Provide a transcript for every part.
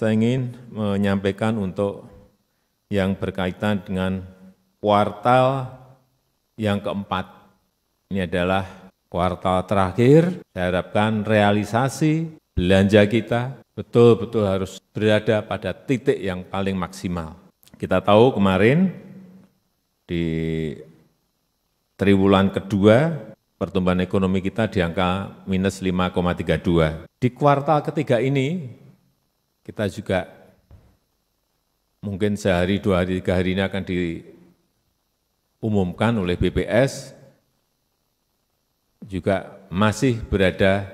saya ingin menyampaikan untuk yang berkaitan dengan kuartal yang keempat. Ini adalah kuartal terakhir, saya harapkan realisasi belanja kita betul-betul harus berada pada titik yang paling maksimal. Kita tahu kemarin di triwulan kedua pertumbuhan ekonomi kita di angka minus 5,32. Di kuartal ketiga ini kita juga mungkin sehari, dua hari, tiga hari ini akan diumumkan oleh BPS, juga masih berada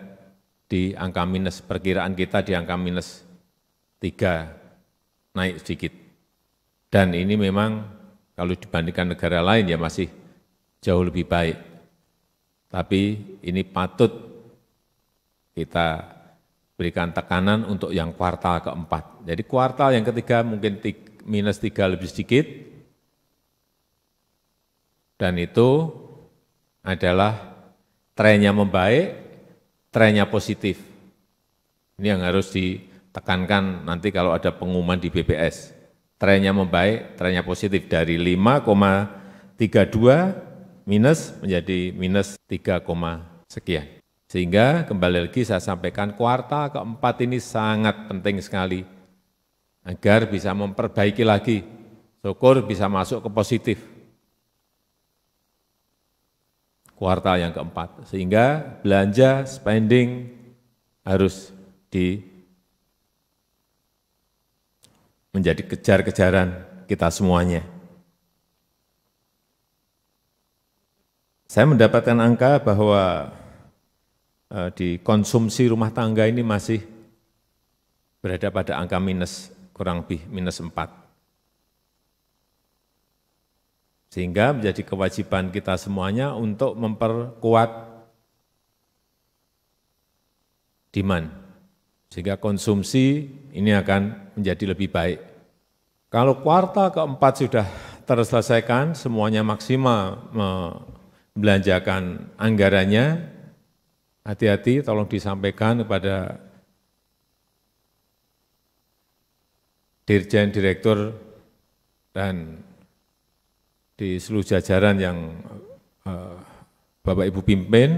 di angka minus, perkiraan kita di angka minus tiga naik sedikit. Dan ini memang kalau dibandingkan negara lain ya masih jauh lebih baik. Tapi ini patut kita berikan tekanan untuk yang kuartal keempat. Jadi kuartal yang ketiga mungkin minus tiga lebih sedikit, dan itu adalah trennya membaik, trennya positif. Ini yang harus ditekankan nanti kalau ada pengumuman di BPS. Trennya membaik, trennya positif dari 5,32 minus menjadi minus 3, sekian. Sehingga kembali lagi saya sampaikan kuartal keempat ini sangat penting sekali agar bisa memperbaiki lagi, syukur bisa masuk ke positif. Kuartal yang keempat, sehingga belanja, spending harus di menjadi kejar-kejaran kita semuanya. Saya mendapatkan angka bahwa Eh, di konsumsi rumah tangga ini masih berada pada angka minus, kurang lebih minus 4. Sehingga menjadi kewajiban kita semuanya untuk memperkuat demand. Sehingga konsumsi ini akan menjadi lebih baik. Kalau kuartal keempat sudah terselesaikan, semuanya maksimal membelanjakan anggarannya, hati-hati tolong disampaikan kepada dirjen, direktur, dan di seluruh jajaran yang eh, Bapak Ibu pimpin,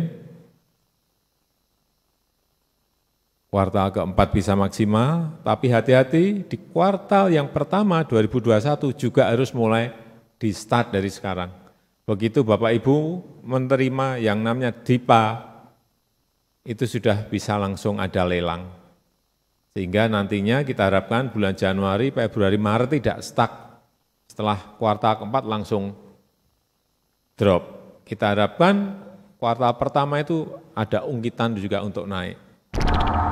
kuartal keempat bisa maksimal, tapi hati-hati di kuartal yang pertama 2021 juga harus mulai di start dari sekarang. Begitu Bapak Ibu menerima yang namanya DIPA itu sudah bisa langsung ada lelang. Sehingga nantinya kita harapkan bulan Januari, Februari, Maret tidak stuck. Setelah kuartal keempat langsung drop. Kita harapkan kuartal pertama itu ada ungkitan juga untuk naik.